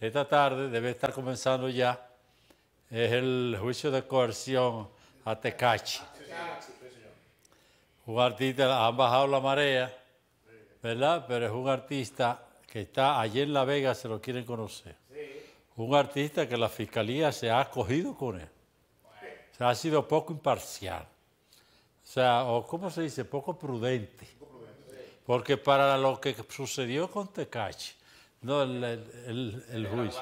Esta tarde debe estar comenzando ya es el juicio de coerción a Tecachi. Un artista, han bajado la marea, ¿verdad? Pero es un artista que está allí en La Vega, se lo quieren conocer. Un artista que la fiscalía se ha acogido con él. O ha sido poco imparcial. O sea, o ¿cómo se dice? Poco prudente. Porque para lo que sucedió con Tecachi, no, el, juicio.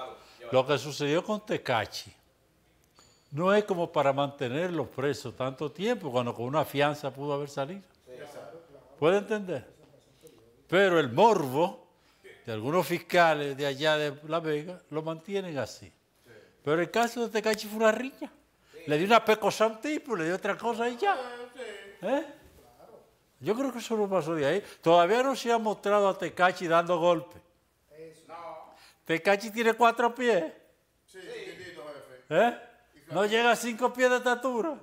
Lo que sucedió con Tecachi no es como para mantenerlos presos tanto tiempo, cuando con una fianza pudo haber salido. ¿Puede entender? Pero el morbo de algunos fiscales de allá de La Vega lo mantienen así. Pero el caso de Tecachi fue una riña. Le dio una pecosa a le dio otra cosa y ya. ¿Eh? Yo creo que eso no pasó de ahí. Todavía no se ha mostrado a Tecachi dando golpes. Tecachi tiene cuatro pies. Sí, jefe. ¿Eh? No llega a cinco pies de estatura.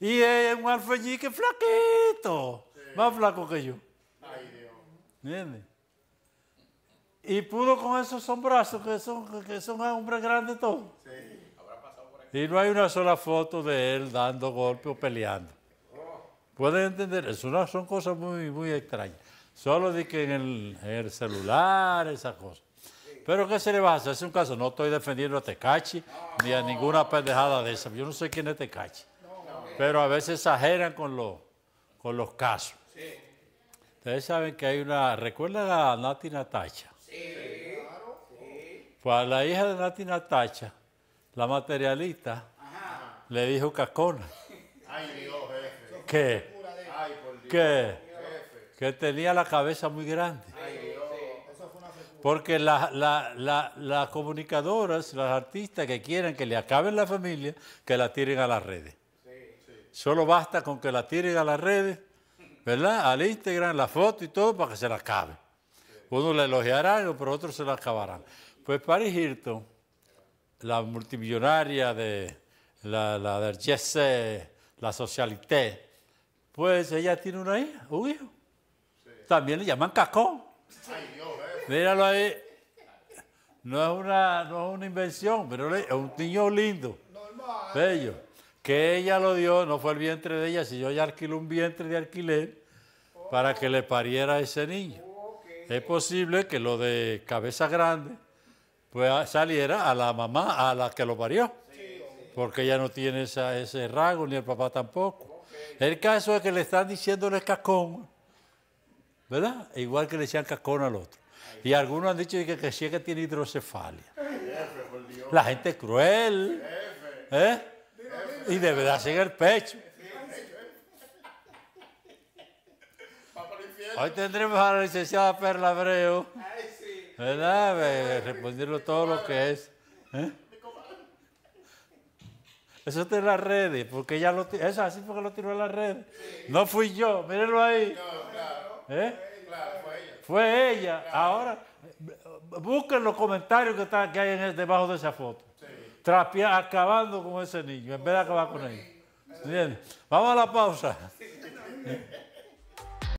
Sí. Y es un alfeñique flaquito. Más flaco que yo. Ay, Dios. ¿Entiendes? Y pudo con esos sombrazos que son, que son hombres grandes todos. Sí. habrá pasado por Y no hay una sola foto de él dando golpe o peleando. Oh. Pueden entender, eso son cosas muy, muy extrañas. Solo di que en el celular, esas cosas. Pero ¿qué se le va a hacer? Es un caso. No estoy defendiendo a Tecachi ni a ninguna pendejada de esa Yo no sé quién es Tecachi. pero a veces exageran con, los, con los casos. Ustedes saben que hay una. ¿Recuerdan a Nati Natacha? Sí. Pues a la hija de Nati Natacha, la materialista, le dijo Cascona. Ay, Dios, jefe. ¿Qué? Ay, por Dios. ¿Qué? Que tenía la cabeza muy grande. Porque las comunicadoras, las artistas que quieran que le acaben la familia, que la tiren a las redes. Solo basta con que la tiren a las redes, ¿verdad? Al Instagram, la foto y todo para que se la acabe. Uno le elogiará, pero otros se la acabarán. Pues Paris Hilton, la multimillonaria de la, la la socialité, pues ella tiene una hija, un hijo. También le llaman Cacón. Míralo ahí. No es una, una invención, pero es un niño lindo, bello. Que ella lo dio, no fue el vientre de ella, si yo ya alquilé un vientre de alquiler para que le pariera a ese niño. Es posible que lo de cabeza grande pues saliera a la mamá, a la que lo parió. Porque ella no tiene ese rasgo, ni el papá tampoco. El caso es que le están diciéndole cascón, ¿verdad? Igual que le decían cascón al otro. Y algunos han dicho que, que sí que tiene hidrocefalia. La gente es cruel. ¿eh? Y de verdad sigue el pecho. Hoy tendremos a la licenciada Perla Abreu. ¿Verdad? Respondiendo todo lo que es. ¿eh? Eso está en las redes, porque ya lo eso así porque lo tiró en las redes. No fui yo, mírenlo ahí. ¿Eh? fue ella. Ahora, busquen los comentarios que, están, que hay en, debajo de esa foto. acabando con ese niño, en vez de acabar con él. Bien. Vamos a la pausa.